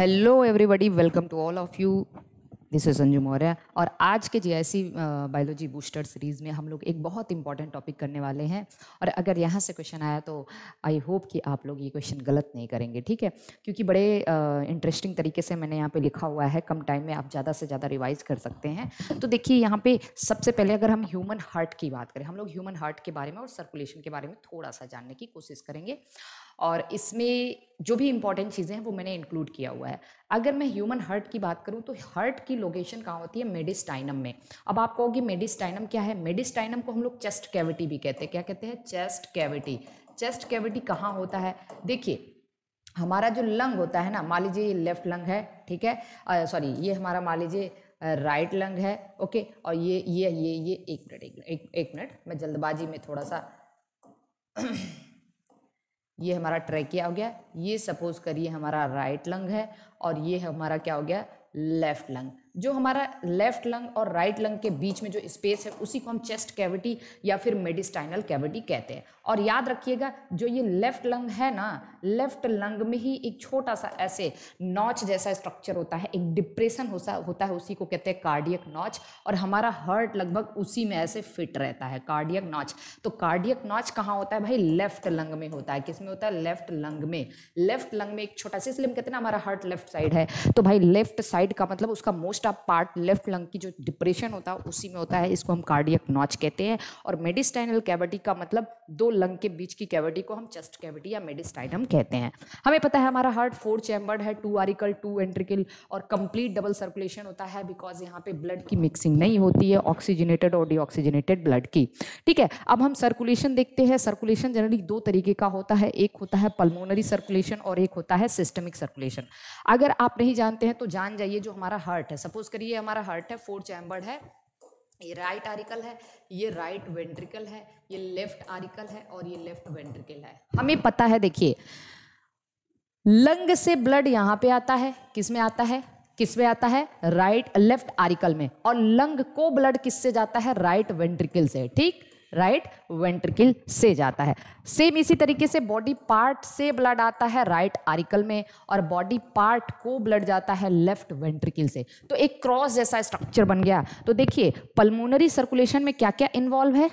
Hello everybody welcome to all of you this is Sanju Maurya और आज के जीआईसी बायोलॉजी बूस्टर सीरीज़ में हम लोग एक बहुत इंपॉर्टेंट टॉपिक करने वाले हैं और अगर यहाँ से क्वेश्चन आया तो आई होप कि आप लोग ये क्वेश्चन गलत नहीं करेंगे ठीक है क्योंकि बड़े इंटरेस्टिंग uh, तरीके से मैंने यहाँ पे लिखा हुआ है कम टाइम में आप ज़्यादा से ज़्यादा रिवाइज कर सकते हैं तो देखिए यहाँ पे सबसे पहले अगर हम ह्यूमन हार्ट की बात करें हम लोग ह्यूमन हार्ट के बारे में और सर्कुलेशन के बारे में थोड़ा सा जानने की कोशिश करेंगे और इसमें जो भी इंपॉर्टेंट चीज़ें हैं वो मैंने इंक्लूड किया हुआ है अगर मैं ह्यूमन हर्ट की बात करूं तो हर्ट की लोकेशन कहाँ होती है मेडिस्टाइनम में अब आप कहोगे मेडिस्टाइनम क्या है मेडिस्टाइनम को हम लोग चेस्ट कैविटी भी कहते हैं क्या कहते हैं चेस्ट कैविटी चेस्ट कैविटी कहाँ होता है देखिए हमारा जो लंग होता है ना मान लीजिए ये लेफ्ट लंग है ठीक है सॉरी ये हमारा मान लीजिए राइट लंग है ओके और ये ये ये ये एक मिनट एक मिनट मैं जल्दबाजी में थोड़ा सा ये हमारा ट्रैकिया हो गया ये सपोज करिए हमारा राइट लंग है और ये हमारा क्या हो गया लेफ्ट लंग जो हमारा लेफ्ट लंग और राइट लंग के बीच में जो स्पेस है उसी को हम चेस्ट कैविटी या फिर मेडिस्टाइनल कैविटी कहते हैं और याद रखिएगा जो ये लेफ्ट लंग है ना लेफ्ट लंग में ही एक छोटा सा ऐसे नॉच जैसा स्ट्रक्चर होता है एक डिप्रेशन होता होता है उसी को कहते हैं कार्डियक नॉच और हमारा हर्ट लगभग उसी में ऐसे फिट रहता है कार्डियक नॉच तो कार्डियक नॉच कहाँ होता है भाई लेफ्ट लंग में होता है किस में होता है लेफ्ट लंग में लेफ्ट लंग में एक छोटा सा इसलिए हम कहते हैं ना हमारा हार्ट लेफ्ट साइड है तो भाई लेफ्ट साइड का मतलब उसका मोस्ट दूसरा पार्ट लेफ्ट लंग की जो डिप्रेशन होता है उसी में होता है इसको हम कार्डियक नॉच कहते हैं और मेडिस्टाइनल कैविटी का मतलब दो लंग के बीच की कैविटी को हम चेस्ट कैविटी या मेडिस्टाइनम कहते हैं हमें पता है हमारा हार्ट फोर चैम्बर्ड है टू आरिकल टू एंट्रिकल और कंप्लीट डबल सर्कुलेशन होता है बिकॉज यहाँ पे ब्लड की मिक्सिंग नहीं होती है ऑक्सीजनेटेड और डीऑक्सीजनेटेड ब्लड की ठीक है अब हम सर्कुलेशन देखते हैं सर्कुलेशन जनरली दो तरीके का होता है एक होता है पल्मोनरी सर्कुलेशन और एक होता है सिस्टमिक सर्कुलेशन अगर आप नहीं जानते हैं तो जान जाइए जो हमारा हार्ट है सपोज करिए हमारा हार्ट है फोर चैम्बर्ड है ये राइट आर्टिकल है ये राइट वेंट्रिकल है ये लेफ्ट आरिकल है और ये लेफ्ट वेंट्रिकल है हमें पता है देखिए लंग से ब्लड यहां पे आता है किस में आता है किस में आता है राइट लेफ्ट आर्टिकल में और लंग को ब्लड किससे जाता है राइट वेंट्रिकल से ठीक राइट वेंट्रिकल से जाता है सेम इसी तरीके से बॉडी पार्ट से ब्लड आता है राइट आरिकल में और बॉडी पार्ट को ब्लड जाता है लेफ्ट वेंट्रिकल से तो एक क्रॉस जैसा स्ट्रक्चर बन गया तो देखिए पल्मोनरी सर्कुलेशन में क्या क्या इन्वॉल्व है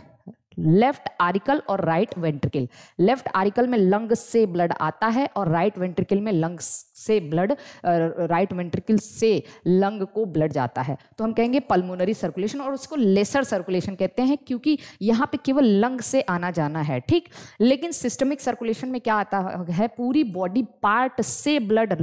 लेफ्ट आरिकल और राइट वेंट्रिकल लेफ्ट आरिकल में लंग से ब्लड आता है और राइट वेंट्रिकल में लंग से ब्लड राइट वेंट्रिकल से लंग को ब्लड जाता है तो हम कहेंगे पल्मोनरी सर्कुलेशन और उसको लेसर सर्कुलेशन कहते हैं क्योंकि यहाँ पे केवल लंग से आना जाना है ठीक लेकिन सिस्टमिक सर्कुलेशन में क्या आता है पूरी बॉडी पार्ट से ब्लड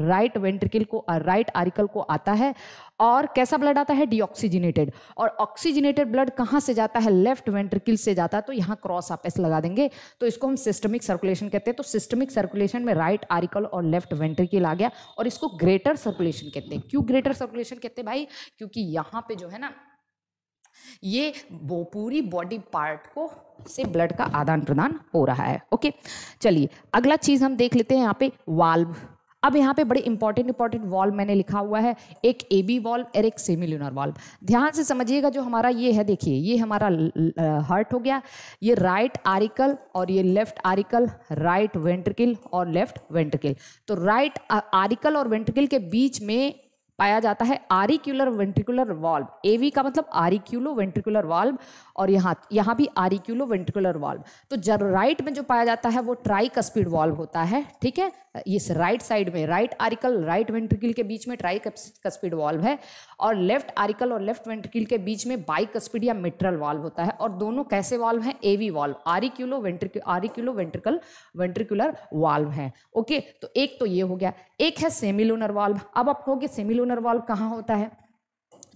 राइट वेंट्रिकल को राइट uh, आरिकल को आता है और कैसा ब्लड आता है डीऑक्सीजिनेटेड और ऑक्सीजिनेटेड ब्लड कहाँ से जाता है लेफ्ट वेंट्रिकल से जाता है तो यहाँ क्रॉस आप ऐसे लगा देंगे तो इसको हम सिस्टमिक सर्कुलेशन कहते हैं तो सिस्टमिक सर्कुलेशन में राइट आरिकल और लेफ्ट वेंट्रिकल आ गया और इसको ग्रेटर सर्कुलेशन कहते हैं क्यों ग्रेटर सर्कुलेशन कहते हैं भाई क्योंकि यहाँ पे जो है ना ये वो पूरी बॉडी पार्ट को से ब्लड का आदान प्रदान हो रहा है ओके चलिए अगला चीज हम देख लेते हैं यहाँ पे वाल्व अब यहाँ पे बड़े इंपॉर्टेंट इंपॉर्टेंट वॉल्व मैंने लिखा हुआ है एक ए बी वॉल्व और एक सेमी ल्यूनर वॉल्व ध्यान से समझिएगा जो हमारा ये है देखिए ये हमारा हार्ट हो गया ये राइट आरिकल और ये लेफ्ट आरिकल राइट वेंट्रिकल और लेफ्ट वेंट्रिकल तो राइट आरिकल और वेंट्रिकल के बीच में पाया जाता है आरिक्यूलर वेंट्रिकुलर वाल्व एवी का मतलब आरिक्यूलो वेंट्रिकुलर वाल्व और यहाँ यहाँ भी आरिक्यूलो वेंट्रिकुलर वाल्व तो जर राइट में जो पाया जाता है वो ट्राइकस्पिड वाल्व होता है ठीक है इस राइट साइड में राइट आरिकल राइट वेंट्रिकल के बीच में ट्राई कस्पीड वाल्व है और लेफ्ट आरिकल और लेफ्ट वेंट्रिकल के बीच में स्पीड या मिट्रल वाल्व होता है और दोनों कैसे वाल्व हैं एवी वाल्व आरिक्यूलो वेंट्रिक आरिक्यूलो वेंट्रिकल वेंट्रिकुलर वाल्व हैं ओके तो एक तो ये हो गया एक है सेमिलोनर वाल्व अब आप कहोगे सेमिलोनर वाल्व कहाँ होता है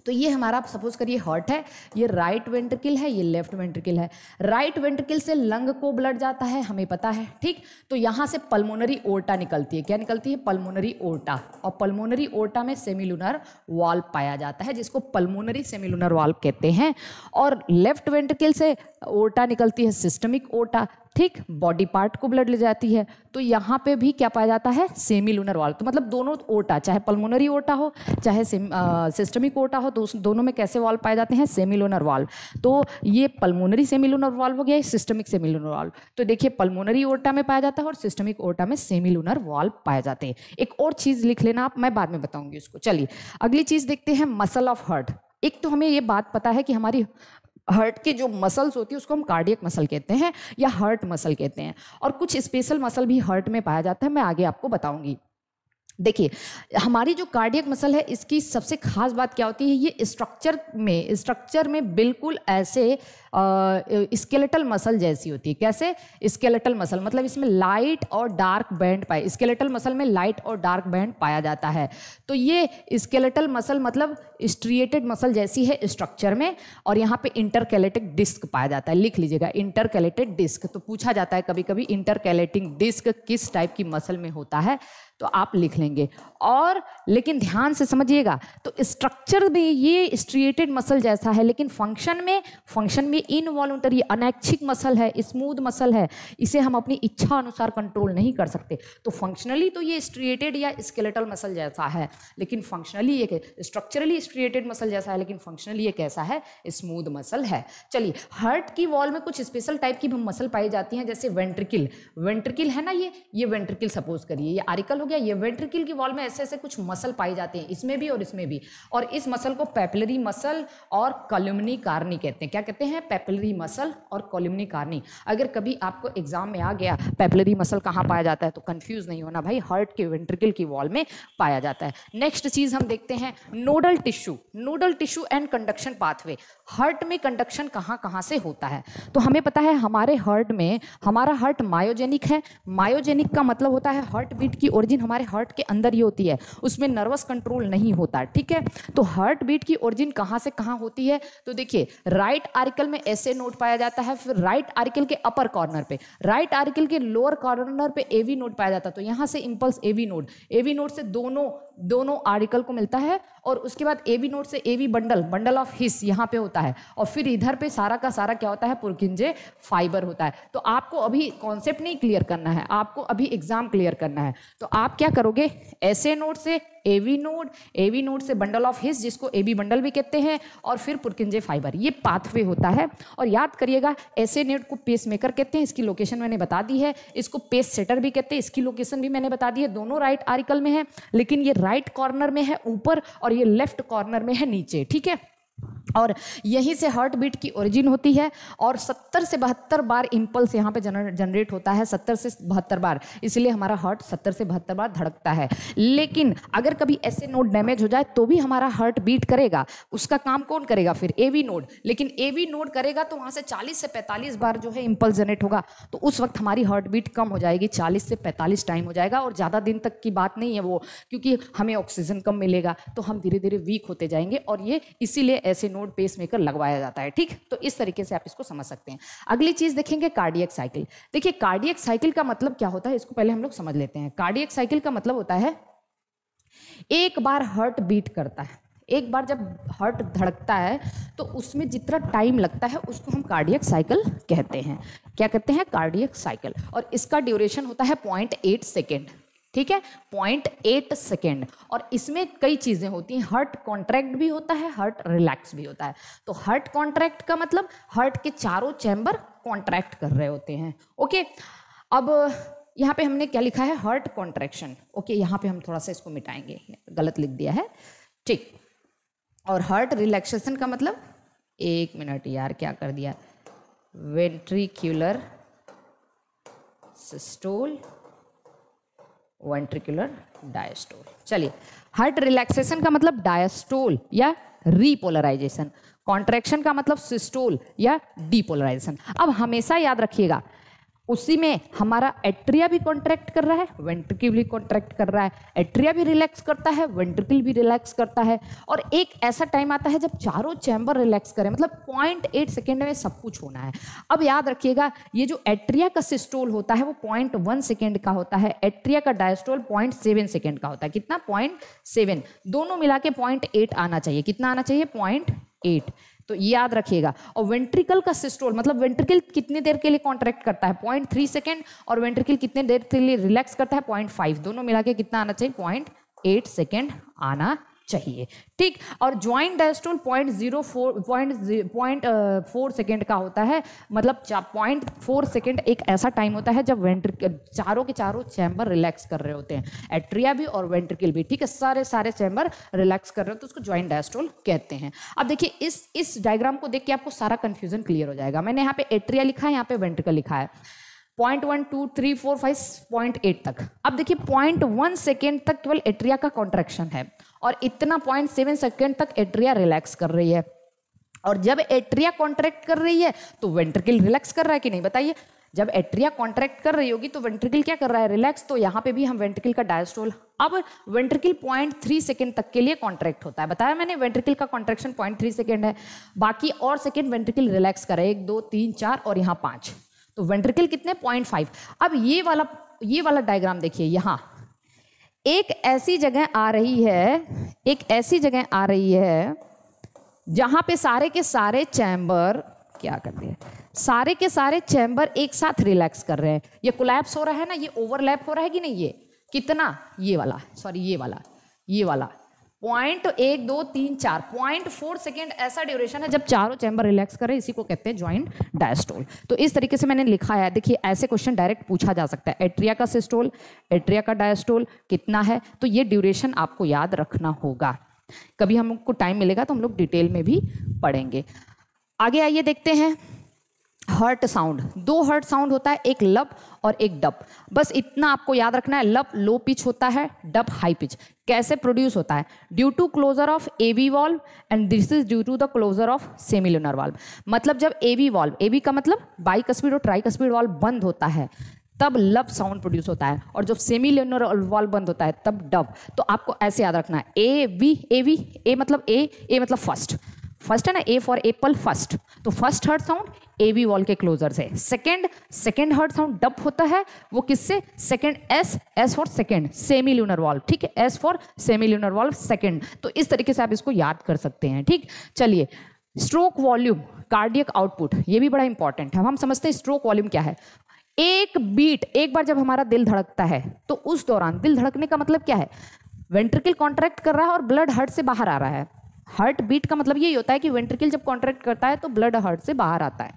तो ये हमारा सपोज करिए हॉट है ये राइट वेंट्रिकल है ये लेफ्ट वेंट्रिकल है राइट वेंट्रिकल से लंग को ब्लड जाता है हमें पता है ठीक तो यहाँ से पल्मोनरी ओरटा निकलती है क्या निकलती है पल्मोनरी ओरटा और पल्मोनरी ओरटा में सेमिलुनर वाल्व पाया जाता है जिसको पल्मोनरी सेमिलुनर वाल्व कहते हैं और लेफ्ट वेंट्रिकल से ओरटा निकलती है सिस्टमिक ओरटा ठीक बॉडी पार्ट को ब्लड ले जाती है तो यहाँ पे भी क्या पाया जाता है सेमी लूनर वाल्व तो मतलब दोनों ओटा चाहे पल्मोनरी ओटा हो चाहे सिस्टमिक ओटा हो तो उस दोनों में कैसे वाल्व पाए जाते हैं सेमी लूनर वाल्व तो ये पल्मोनरी सेमी लूनर वाल्व हो गया सिस्टमिक सेमी लूनर वाल्व तो देखिए पल्मोनरी ओटा में पाया जाता है और सिस्टमिक ओटा में सेमी लूनर वाल्व पाए जाते हैं एक और चीज़ लिख लेना आप मैं बाद में बताऊंगी उसको चलिए अगली चीज़ देखते हैं मसल ऑफ हर्ट एक तो हमें ये बात पता है कि हमारी हर्ट के जो मसल्स होती है उसको हम कार्डियक मसल कहते हैं या हर्ट मसल कहते हैं और कुछ स्पेशल मसल भी हर्ट में पाया जाता है मैं आगे आपको बताऊंगी देखिए हमारी जो कार्डियक मसल है इसकी सबसे खास बात क्या होती है ये स्ट्रक्चर में स्ट्रक्चर में बिल्कुल ऐसे स्केलेटल मसल जैसी होती है कैसे स्केलेटल मसल मतलब इसमें लाइट और डार्क बैंड पाए स्केलेटल मसल में लाइट और डार्क बैंड पाया जाता है तो ये स्केलेटल मसल मतलब स्ट्रिएटेड मसल जैसी है स्ट्रक्चर में और यहाँ पे इंटरकैलेटिक डिस्क पाया जाता है लिख लीजिएगा इंटरकैलेटेड डिस्क तो पूछा जाता है कभी कभी इंटरकैलेटिंग डिस्क किस टाइप की मसल में होता है तो आप लिख लेंगे और लेकिन ध्यान से समझिएगा तो स्ट्रक्चर भी ये स्ट्रिएटेड मसल जैसा है लेकिन फंक्शन में फंक्शन में इनवॉल्टरी अनैच्छिक मसल है स्मूथ मसल है इसे हम अपनी इच्छा अनुसार कंट्रोल नहीं कर सकते तो फंक्शनली तो ये स्ट्रिएटेड या स्केलेटल मसल जैसा है लेकिन फंक्शनली एक स्ट्रक्चरली स्ट्रिएटेड मसल जैसा है लेकिन फंक्शनली ये कैसा है स्मूथ मसल है चलिए हर्ट की वॉल में कुछ स्पेशल टाइप की मसल पाई जाती हैं जैसे वेंट्रिकिल वेंट्रिकिल है ना ये ये वेंट्रिकिल सपोज करिए ये आरिकल हो गया ये वेंट्रिकल की वॉल में ऐसे ऐसे कुछ मसल पाए जाते हैं इसमें भी और इसमें भी और इस मसल को पेपलरी मसल और कॉलमनी कारनी कहते हैं क्या कहते हैं पेपलरी मसल और कॉलमनी कारनी अगर कभी आपको एग्जाम में आ गया पेपलरी मसल कहाँ पाया जाता है तो कन्फ्यूज नहीं होना भाई हार्ट के वेंट्रिकल की वॉल में पाया जाता है नेक्स्ट चीज़ हम देखते हैं nodal tissue nodal tissue and conduction pathway heart में कंडक्शन कहाँ कहाँ से होता है तो हमें पता है हमारे हार्ट में हमारा हार्ट मायोजेनिक है मायोजेनिक का मतलब होता है हार्ट बीट की ओरिजिन लेकिन हमारे हार्ट के अंदर ही होती है उसमें नर्वस कंट्रोल नहीं होता ठीक है तो हार्ट बीट की ओरिजिन कहाँ से कहाँ होती है तो देखिए राइट आर्कल में ऐसे नोट पाया जाता है फिर राइट आर्कल के अपर कॉर्नर पे राइट आर्कल के लोअर कॉर्नर पे एवी नोट पाया जाता है तो यहाँ से impulse AV node AV node से दोनों दोनों आर्टिकल को मिलता है और उसके बाद ए बी नोट से A B bundle bundle of His यहाँ पे होता है और फिर इधर पे सारा का सारा क्या होता है पुरखिंजे फाइबर होता है तो आपको अभी कॉन्सेप्ट नहीं क्लियर करना है आपको अभी एग्जाम क्लियर करना है तो आप क्या करोगे ऐसे नोट से A V node A V node से बंडल ऑफ हिस जिसको ए बी बंडल भी कहते हैं और फिर पुरकिंजे फाइबर ये पाथवे होता है और याद करिएगा ऐसे नेट को पेस मेकर कहते हैं इसकी लोकेशन मैंने बता दी है इसको पेस सेटर भी कहते हैं इसकी लोकेशन भी मैंने बता दी है दोनों राइट आर्टिकल में है लेकिन ये राइट कॉर्नर में है ऊपर और ये लेफ्ट कॉर्नर में है नीचे ठीक है और यहीं से हार्ट बीट की ओरिजिन होती है और 70 से बहत्तर बार इम्पल्स यहाँ पे जनरेट होता है 70 से बहत्तर बार इसलिए हमारा हार्ट 70 से बहत्तर बार धड़कता है लेकिन अगर कभी ऐसे नोड डैमेज हो जाए तो भी हमारा हार्ट बीट करेगा उसका काम कौन करेगा फिर ए वी नोड लेकिन ए वी नोड करेगा तो वहाँ से चालीस से पैंतालीस बार जो है इम्पल्स जनरेट होगा तो उस वक्त हमारी हार्ट बीट कम हो जाएगी चालीस से पैंतालीस टाइम हो जाएगा और ज़्यादा दिन तक की बात नहीं है वो क्योंकि हमें ऑक्सीजन कम मिलेगा तो हम धीरे धीरे वीक होते जाएंगे और ये इसीलिए ऐसे नोड पेसमेकर लगवाया जाता है ठीक तो इस तरीके से आप इसको समझ सकते हैं अगली चीज देखेंगे कार्डियक साइकिल देखिए कार्डियक साइकिल का मतलब क्या होता है इसको पहले हम लोग समझ लेते हैं कार्डियक साइकिल का मतलब होता है एक बार हर्ट बीट करता है एक बार जब हर्ट धड़कता है तो उसमें जितना टाइम लगता है उसको हम कार्डियक साइकिल कहते हैं क्या कहते हैं कार्डियक साइकिल और इसका ड्यूरेशन होता है पॉइंट एट सेकेंड ठीक है पॉइंट एट सेकेंड और इसमें कई चीज़ें होती हैं हर्ट कॉन्ट्रैक्ट भी होता है हर्ट रिलैक्स भी होता है तो हर्ट कॉन्ट्रैक्ट का मतलब हर्ट के चारों चैम्बर कॉन्ट्रैक्ट कर रहे होते हैं ओके अब यहाँ पे हमने क्या लिखा है हर्ट कॉन्ट्रैक्शन ओके यहाँ पे हम थोड़ा सा इसको मिटाएंगे गलत लिख दिया है ठीक और हर्ट रिलैक्सेशन का मतलब एक मिनट यार क्या कर दिया वेंट्रिक्यूलर सिस्टोल वेंट्रिकुलर डायस्टोल चलिए हर्ट रिलैक्सेशन का मतलब डायस्टोल या रीपोलराइजेशन कॉन्ट्रैक्शन का मतलब सिस्टोल या डीपोलराइजेशन अब हमेशा याद रखिएगा उसी में हमारा एट्रिया भी कॉन्ट्रैक्ट कर रहा है वेंट्रिकल भी कॉन्ट्रैक्ट कर रहा है एट्रिया भी रिलैक्स करता है वेंट्रिकल भी रिलैक्स करता है और एक ऐसा टाइम आता है जब चारों चैम्बर रिलैक्स करें मतलब पॉइंट एट सेकेंड में सब कुछ होना है अब याद रखिएगा ये जो एट्रिया का सिस्टोल होता है वो पॉइंट वन सेकेंड का होता है एट्रिया का डायस्टोल पॉइंट सेवन सेकेंड का होता है कितना पॉइंट सेवन दोनों मिला के पॉइंट एट आना चाहिए कितना आना चाहिए पॉइंट एट तो याद रखिएगा और वेंट्रिकल का सिस्टोल मतलब वेंट्रिकल कितने देर के लिए कॉन्ट्रैक्ट करता है पॉइंट थ्री सेकेंड और वेंट्रिकल कितने देर के लिए रिलैक्स करता है पॉइंट फाइव दोनों मिला के कितना आना चाहिए पॉइंट एट सेकेंड आना चाहिए ठीक और joint diastole point zero four point point four second का होता है मतलब पॉइंट फोर सेकेंड एक ऐसा टाइम होता है जब वेंट्रिकल चारों के चारों चैम्बर रिलैक्स कर रहे होते हैं एट्रिया भी और वेंट्रिकल भी ठीक है सारे सारे चैम्बर रिलैक्स कर रहे होते तो उसको ज्वाइंट डायस्टोल कहते हैं अब देखिए इस इस डायग्राम को देख के आपको सारा कन्फ्यूजन क्लियर हो जाएगा मैंने यहाँ पे एट्रिया लिखा है यहाँ पे वेंट्रिकल लिखा है point one two three four five point eight तक अब देखिए पॉइंट वन सेकेंड तक केवल एट्रिया का कॉन्ट्रेक्शन है और इतना पॉइंट सेवन सेकेंड तक एट्रिया रिलैक्स कर रही है और जब एट्रिया कॉन्ट्रैक्ट कर रही है तो वेंट्रिकल रिलैक्स कर रहा है कि नहीं बताइए जब एट्रिया कॉन्ट्रैक्ट कर रही होगी तो वेंट्रिकल क्या कर रहा है रिलैक्स तो यहाँ पे भी हम वेंट्रिकल का डायस्ट्रोल अब वेंट्रिकल पॉइंट थ्री सेकेंड तक के लिए कॉन्ट्रैक्ट होता है बताया मैंने वेंट्रिकल का कॉन्ट्रेक्शन पॉइंट थ्री सेकेंड है बाकी और सेकेंड वेंट्रिकल रिलैक्स करे एक दो तीन चार और यहाँ पाँच तो वेंट्रिकल कितने पॉइंट फाइव अब ये वाला ये वाला डायग्राम देखिए यहां एक ऐसी जगह आ रही है एक ऐसी जगह आ रही है जहां पे सारे के सारे चैम्बर क्या कर दिए सारे के सारे चैम्बर एक साथ रिलैक्स कर रहे हैं ये कोलैप्स हो रहा है ना ये ओवरलैप हो रहा है कि नहीं ये कितना ये वाला सॉरी ये वाला ये वाला पॉइंट एक दो तीन चार पॉइंट फोर सेकेंड ऐसा ड्यूरेशन है जब चारों चैम्बर रिलैक्स करें इसी को कहते हैं ज्वाइंट डायस्टोल तो इस तरीके से मैंने लिखा है देखिए ऐसे क्वेश्चन डायरेक्ट पूछा जा सकता है एट्रिया का सिस्टोल एट्रिया का डायस्टोल कितना है तो ये ड्यूरेशन आपको याद रखना होगा कभी हमको टाइम मिलेगा तो हम लोग डिटेल में भी पढ़ेंगे आगे आइए देखते हैं हर्ट साउंड दो हर्ट साउंड होता है एक लब और एक डब बस इतना आपको याद रखना है लब लो पिच होता है डब हाई पिच कैसे प्रोड्यूस होता है due to closure of A B valve and this is due to the closure of semilunar valve मतलब जब A B valve A B का मतलब बाई कस्पीड और ट्राई कस्पीड वॉल्व बंद होता है तब लप साउंड प्रोड्यूस होता है और जब सेमी लेनर वॉल्व बंद होता है तब डब तो आपको ऐसे याद रखना है A V A V A मतलब ए ए मतलब फर्स्ट फर्स्ट है ना ए फॉर एप्पल फर्स्ट तो first heart sound A B wall के क्लोजर से second second heart sound dup होता है वो किससे second S S for second semilunar valve ठीक है S for semilunar valve second तो इस तरीके से आप इसको याद कर सकते हैं ठीक चलिए स्ट्रोक वॉल्यूम कार्डियक आउटपुट ये भी बड़ा इंपॉर्टेंट है हम समझते हैं स्ट्रोक वॉल्यूम क्या है एक बीट एक बार जब हमारा दिल धड़कता है तो उस दौरान दिल धड़कने का मतलब क्या है वेंट्रिकल कॉन्ट्रैक्ट कर रहा है और ब्लड हर्ट से बाहर आ रहा है हार्ट बीट का मतलब यही होता है कि वेंट्रिकल जब कॉन्ट्रैक्ट करता है तो ब्लड हार्ट से बाहर आता है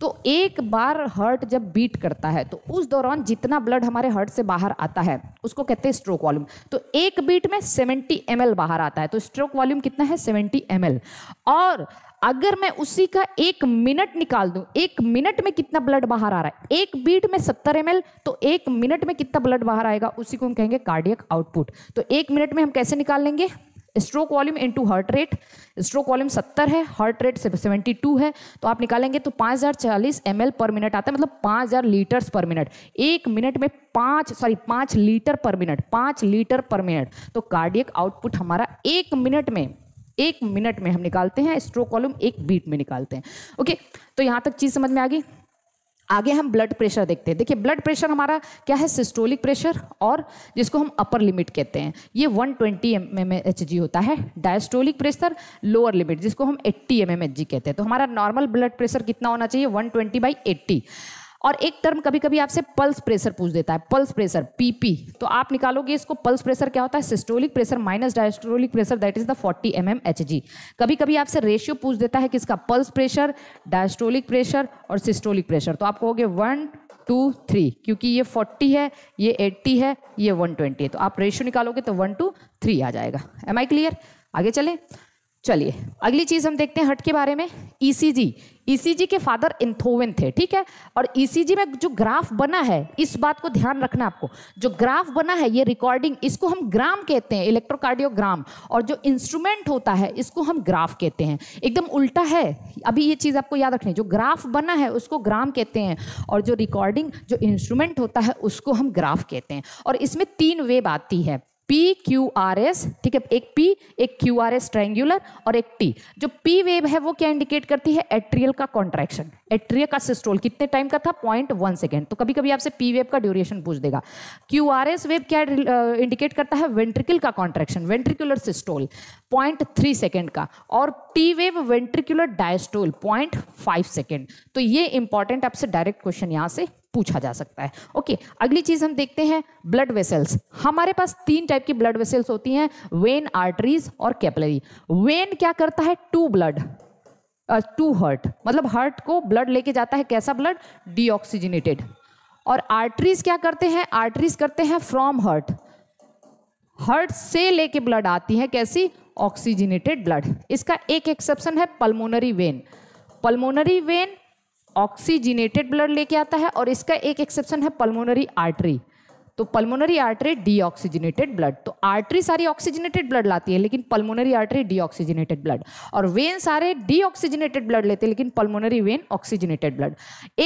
तो एक बार हार्ट जब बीट करता है तो उस दौरान जितना ब्लड हमारे हार्ट से बाहर आता है उसको कहते हैं स्ट्रोक वॉल्यूम तो एक बीट में सेवेंटी एम बाहर आता है तो स्ट्रोक वॉल्यूम कितना है सेवेंटी एम और अगर मैं उसी का एक मिनट निकाल दूं एक मिनट में कितना ब्लड बाहर आ रहा है एक बीट में सत्तर एम तो एक मिनट में कितना ब्लड बाहर आएगा उसी को हम कहेंगे कार्डियक आउटपुट तो एक मिनट में हम कैसे निकाल लेंगे stroke volume into heart rate stroke volume 70 है हार्ट रेट 72 है तो आप निकालेंगे तो 5040 एल पर मिनट आता है मतलब 5000 लीटर पर मिनट एक मिनट में पांच सॉरी पांच लीटर पर मिनट पांच लीटर पर मिनट तो कार्डियक आउटपुट हमारा एक मिनट में एक मिनट में हम निकालते हैं स्ट्रोक वॉल्यूम एक बीट में निकालते हैं ओके तो यहां तक चीज़ समझ में आ गई आगे हम ब्लड प्रेशर देखते हैं देखिए ब्लड प्रेशर हमारा क्या है सिस्टोलिक प्रेशर और जिसको हम अपर लिमिट कहते हैं ये 120 ट्वेंटी एम एम होता है डायस्टोलिक प्रेशर लोअर लिमिट जिसको हम 80 एम कहते हैं तो हमारा नॉर्मल ब्लड प्रेशर कितना होना चाहिए 120 ट्वेंटी बाई एट्टी और एक टर्म कभी कभी आपसे पल्स प्रेशर पूछ देता है पल्स प्रेशर पीपी तो आप निकालोगे इसको पल्स प्रेशर क्या होता है systolic pressure minus diastolic pressure that is the forty M M H G कभी कभी आपसे रेशियो पूछ देता है किसका पल्स प्रेशर डायस्टोलिक प्रेशर और सिस्टोलिक प्रेशर तो आप कहोगे वन टू थ्री क्योंकि ये फोर्टी है ये एट्टी है ये वन ट्वेंटी है तो आप रेशियो निकालोगे तो वन टू थ्री आ जाएगा एम आई क्लियर आगे चले चलिए अगली चीज़ हम देखते हैं हट के बारे में E C G ECG e के फादर इंथोवेन थे ठीक है और ईसीजी e में जो ग्राफ बना है इस बात को ध्यान रखना आपको जो ग्राफ बना है ये रिकॉर्डिंग इसको हम ग्राम कहते हैं इलेक्ट्रोकार्डियोग्राम और जो इंस्ट्रूमेंट होता है इसको हम ग्राफ कहते हैं एकदम उल्टा है अभी ये चीज़ आपको याद रखनी जो ग्राफ बना है उसको ग्राम कहते हैं और जो रिकॉर्डिंग जो इंस्ट्रूमेंट होता है उसको हम ग्राफ कहते हैं और इसमें तीन वेब आती है पी क्यू आर एस ठीक है एक पी एक क्यू आर एस ट्राइंगुलर और एक टी जो पी वेव है वो क्या इंडिकेट करती है एट्रियल का कॉन्ट्रैक्शन एट्रियल का सिस्टोल कितने टाइम का था पॉइंट वन सेकेंड तो कभी कभी आपसे पी वेव का ड्यूरेशन पूछ देगा क्यू आर एस वेव क्या इंडिकेट uh, करता है वेंट्रिकल का contraction ventricular systole point three second का और T wave ventricular diastole point five second तो ये इंपॉर्टेंट आपसे डायरेक्ट क्वेश्चन यहाँ से पूछा जा सकता है ओके अगली चीज हम देखते हैं ब्लड वेसल्स हमारे पास तीन टाइप की ब्लड वेसल्स होती हैं वेन आर्टरीज और कैपलरी वेन क्या करता है टू ब्लड टू हर्ट मतलब हर्ट को ब्लड लेके जाता है कैसा ब्लड डीऑक्सीजनेटेड और आर्टरीज क्या करते हैं आर्टरीज करते हैं फ्रॉम हर्ट हर्ट से लेके ब्लड आती है कैसी ऑक्सीजनेटेड ब्लड इसका एक एक्सेप्शन है pulmonary vein pulmonary vein oxygenated blood लेके आता है और इसका एक एक्सेप्शन है पल्मोनरी आर्टरी तो पल्मोनरी आर्टरी डीऑक्सीजनेटेड ब्लड तो आर्टरी सारी ऑक्सीजनेटेड ब्लड लाती है लेकिन पल्मोनरी आर्टरी ऑक्सीजिनेटेड ब्लड और वेन सारे ऑक्सीजिनेटेड ब्लड लेते हैं लेकिन पल्मोनरी वेन ऑक्सीजिनेटेड ब्लड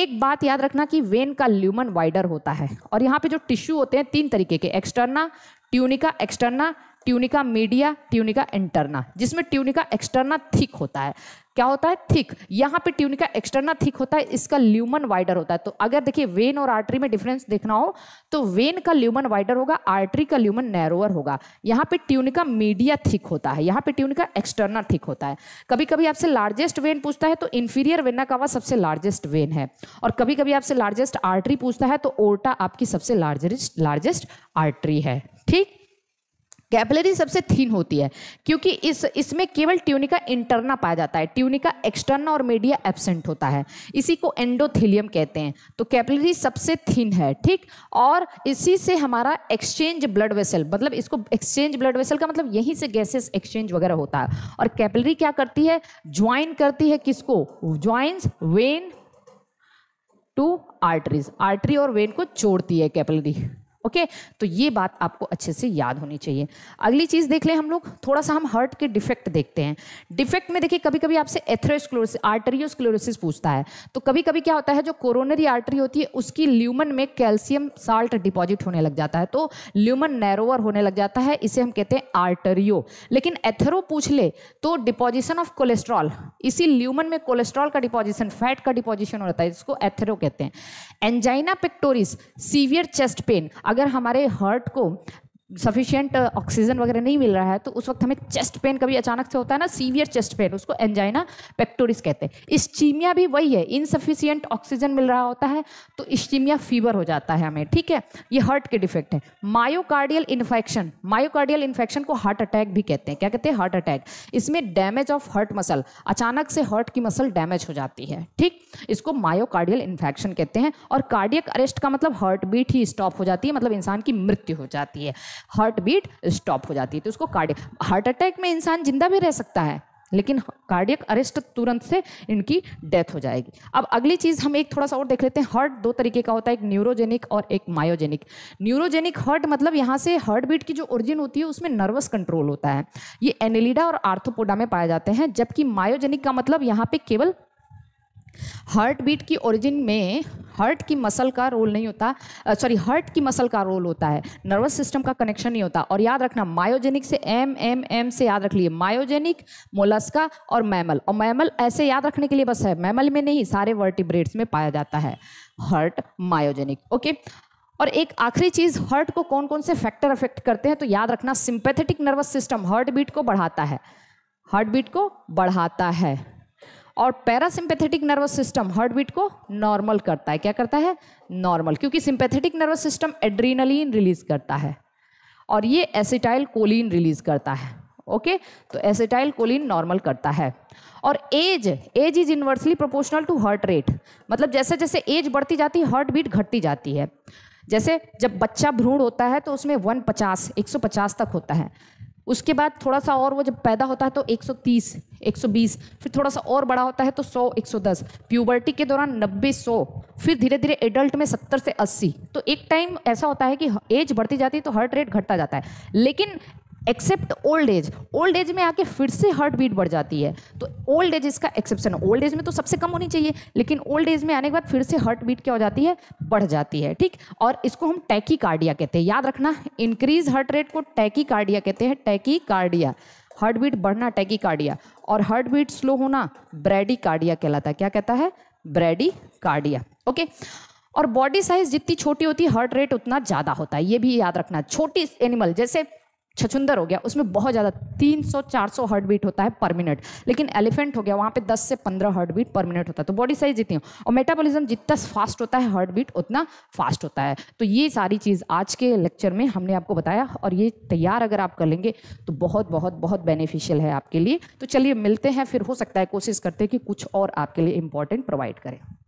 एक बात याद रखना कि वेन का ल्यूमन वाइडर होता है और यहाँ पे जो टिश्यू होते हैं तीन तरीके के externa tunica externa tunica media tunica interna जिसमें ट्यूनिका एक्सटर्ना थिक होता है क्या होता है थिक यहाँ पे ट्यूनिका एक्सटर्ना थिक होता है इसका ल्यूमन वाइडर होता है तो अगर देखिए वेन और आर्टरी में डिफरेंस देखना हो तो वेन का ल्यूमन वाइडर होगा आर्टरी का ल्यूमन नैरोअर होगा यहाँ पे ट्यूनिका मीडिया थिक होता है यहाँ पे ट्यूनिका एक्सटर्ना थिक होता है कभी कभी आपसे लार्जेस्ट वेन पूछता है तो इन्फीरियर वेना कावा सबसे लार्जेस्ट वेन है और कभी कभी आपसे लार्जेस्ट आर्ट्री पूछता है तो ओल्टा आपकी सबसे लार्जेस्ट लार्जेस्ट आर्ट्री है ठीक कैपिलरी सबसे थीन होती है क्योंकि इस इसमें केवल ट्यूनिका इंटरना पाया जाता है ट्यूनिका एक्सटर्ना और मीडिया एबसेंट होता है इसी को एंडोथिलियम कहते हैं तो कैपिलरी सबसे थीन है ठीक और इसी से हमारा एक्सचेंज ब्लड वेसल मतलब इसको एक्सचेंज ब्लड वेसल का मतलब यहीं से गैसेस एक्सचेंज वगैरह होता है और कैपिलरी क्या करती है ज्वाइन करती है किसको joins vein to arteries artery और वेन को जोड़ती है कैपिलरी ओके तो ये बात आपको अच्छे से याद होनी चाहिए अगली चीज़ देख ले हम लोग थोड़ा सा हम हर्ट के डिफेक्ट देखते हैं डिफेक्ट में देखिए कभी कभी आपसे एथ्रोस्क्लोरोसिस आर्टेरियोस्क्लोरोसिस पूछता है तो कभी कभी क्या होता है जो कोरोनरी आर्टरी होती है उसकी ल्यूमन में कैल्शियम साल्ट डिपॉजिट होने लग जाता है तो ल्यूमन नैरोवर होने लग जाता है इसे हम कहते हैं आर्टरियो लेकिन एथरो पूछ ले तो डिपॉजिशन ऑफ कोलेस्ट्रॉल इसी ल्यूमन में कोलेस्ट्रॉल का डिपॉजिशन फैट का डिपोजिशन होता है इसको एथेरो कहते हैं angina pectoris severe chest pain अगर हमारे हर्ट को सफिशियंट ऑक्सीजन uh, वगैरह नहीं मिल रहा है तो उस वक्त हमें चेस्ट पेन कभी अचानक से होता है ना सीवियर चेस्ट पेन उसको एंजाइना पेक्टोरिस कहते हैं इस्टीमिया भी वही है इनसफिशियंट ऑक्सीजन मिल रहा होता है तो इस्चीमिया फीवर हो जाता है हमें ठीक है ये हार्ट के डिफेक्ट है मायोकार्डियल इन्फेक्शन मायोकार्डियल इन्फेक्शन को हार्ट अटैक भी कहते हैं क्या कहते हैं हार्ट अटैक इसमें डैमेज ऑफ हार्ट मसल अचानक से हार्ट की मसल डैमेज हो जाती है ठीक इसको मायोकार्डियल इन्फेक्शन कहते हैं और कार्डियक अरेस्ट का मतलब हार्ट बीट ही स्टॉप हो जाती है मतलब इंसान की मृत्यु हो जाती है हार्ट बीट स्टॉप हो जाती है तो उसको कार्डियक हार्ट अटैक में इंसान जिंदा भी रह सकता है लेकिन कार्डियक अरेस्ट तुरंत से इनकी डेथ हो जाएगी अब अगली चीज़ हम एक थोड़ा सा और देख लेते हैं हार्ट दो तरीके का होता है एक न्यूरोजेनिक और एक मायोजेनिक न्यूरोजेनिक हार्ट मतलब यहाँ से हार्ट बीट की जो ओरिजिन होती है उसमें नर्वस कंट्रोल होता है ये एनेलिडा और आर्थोपोडा में पाए जाते हैं जबकि मायोजेनिक का मतलब यहाँ पे केवल हार्ट बीट की ओरिजिन में हार्ट की मसल का रोल नहीं होता सॉरी हार्ट की मसल का रोल होता है नर्वस सिस्टम का कनेक्शन नहीं होता और याद रखना मायोजेनिक से एम एम एम से याद रख लिए मायोजेनिक मोलस्का और मैमल और मैमल ऐसे याद रखने के लिए बस है मैमल में नहीं सारे वर्टिब्रेट्स में पाया जाता है हार्ट मायोजेनिक ओके और एक आखिरी चीज हार्ट को कौन कौन से फैक्टर अफेक्ट करते हैं तो याद रखना sympathetic nervous system heart beat को बढ़ाता है हार्ट बीट को बढ़ाता है और parasympathetic nervous system heart beat को नॉर्मल करता है क्या करता है नॉर्मल क्योंकि sympathetic nervous system adrenaline release करता है और ये एसिटाइल कोलिन रिलीज करता है ओके तो एसिटाइल कोलिन नॉर्मल करता है और age age is inversely proportional to heart rate मतलब जैसे जैसे एज बढ़ती जाती है हार्ट बीट घटती जाती है जैसे जब बच्चा भ्रूण होता है तो उसमें 150 150 तक होता है उसके बाद थोड़ा सा और वो जब पैदा होता है तो 130, 120, फिर थोड़ा सा और बड़ा होता है तो 100, 110, प्यूबर्टी के दौरान 90, 100, फिर धीरे धीरे एडल्ट में 70 से 80। तो एक टाइम ऐसा होता है कि एज बढ़ती जाती है तो हार्ट रेट घटता जाता है लेकिन except old age old age में आके फिर से हार्ट बीट बढ़ जाती है तो ओल्ड एज इसका एक्सेप्शन है ओल्ड एज में तो सबसे कम होनी चाहिए लेकिन ओल्ड एज में आने के बाद फिर से हार्ट बीट क्या हो जाती है बढ़ जाती है ठीक और इसको हम टैकी कार्डिया कहते हैं याद रखना इंक्रीज हार्ट रेट को टैकी कार्डिया कहते हैं टैकी कार्डिया हार्ट बीट बढ़ना टैकी कार्डिया और हार्ट बीट स्लो होना ब्रेडी कार्डिया कहलाता है क्या कहता है ब्रेडी कार्डिया ओके और बॉडी साइज जितनी छोटी होती है हार्ट रेट उतना ज़्यादा होता है ये भी याद रखना छोटी एनिमल जैसे छछुंदर हो गया उसमें बहुत ज़्यादा 300-400 हार्ट बीट होता है पर मिनट लेकिन एलिफेंट हो गया वहाँ पे 10 से 15 हार्ट बीट पर मिनट होता है तो बॉडी साइज जितनी हो और मेटाबॉलिज्म जितना फास्ट होता है हार्ट बीट उतना फास्ट होता है तो ये सारी चीज़ आज के लेक्चर में हमने आपको बताया और ये तैयार अगर आप कर लेंगे तो बहुत बहुत बहुत बेनिफिशियल है आपके लिए तो चलिए मिलते हैं फिर हो सकता है कोशिश करते हैं कि कुछ और आपके लिए इम्पोर्टेंट प्रोवाइड करें